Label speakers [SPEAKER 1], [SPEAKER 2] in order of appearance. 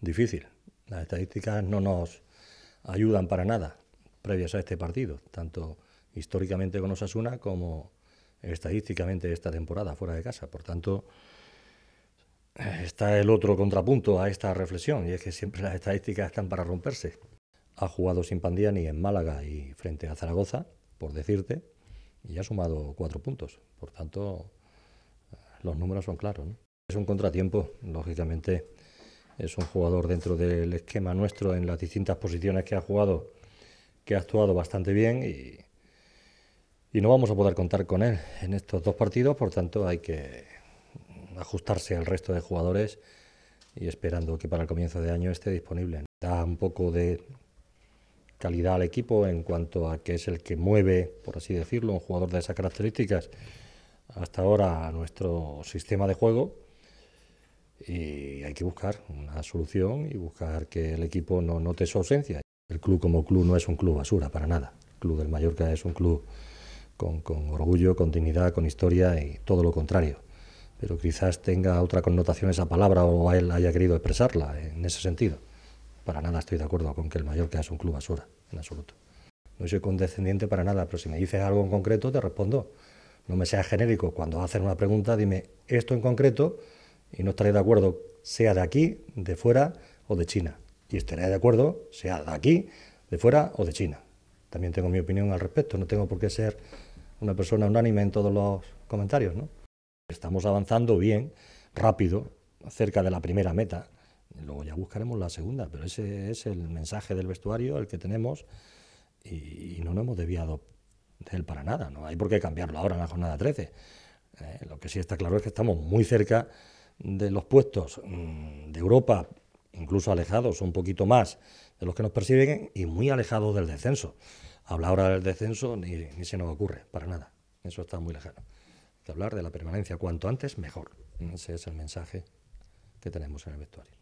[SPEAKER 1] difícil. Las estadísticas no nos ayudan para nada previas a este partido, tanto históricamente con Osasuna como estadísticamente esta temporada fuera de casa. Por tanto, está el otro contrapunto a esta reflexión y es que siempre las estadísticas están para romperse. Ha jugado sin Pandiani en Málaga y frente a Zaragoza, por decirte, y ha sumado cuatro puntos. Por tanto, los números son claros. Es un contratiempo, lógicamente es un jugador dentro del esquema nuestro en las distintas posiciones que ha jugado, que ha actuado bastante bien y, no vamos a poder contar con él en estos dos partidos, por tanto hay que ajustarse al resto de jugadores y esperando que para el comienzo de año esté disponible. Da un poco de calidad al equipo en cuanto a que es el que mueve, por así decirlo, un jugador de esas características hasta ahora a nuestro sistema de juego y hay que buscar una solución y buscar que el equipo no note su ausencia. El club como club no es un club basura, para nada. El club del Mallorca es un club con, con orgullo, con dignidad, con historia y todo lo contrario. Pero quizás tenga otra connotación esa palabra o él haya querido expresarla en ese sentido. Para nada estoy de acuerdo con que el Mallorca es un club basura, en absoluto. No soy condescendiente para nada, pero si me dices algo en concreto te respondo. No me seas genérico. Cuando hacen una pregunta, dime esto en concreto y no estaré de acuerdo, sea de aquí, de fuera o de China. Y estaré de acuerdo, sea de aquí, de fuera o de China. También tengo mi opinión al respecto, no tengo por qué ser una persona unánime en todos los comentarios. ¿no? Estamos avanzando bien, rápido, cerca de la primera meta. Luego ya buscaremos la segunda, pero ese es el mensaje del vestuario, el que tenemos, y, no nos hemos desviado de él para nada. No hay por qué cambiarlo ahora en la jornada 13. Eh, lo que sí está claro es que estamos muy cerca de los puestos mm, de Europa, incluso alejados un poquito más de los que nos persiguen y muy alejados del descenso. Hablar ahora del descenso ni, se nos ocurre, para nada. Eso está muy lejano. de hablar de la permanencia cuanto antes, mejor. Ese es el mensaje que tenemos en el vestuario.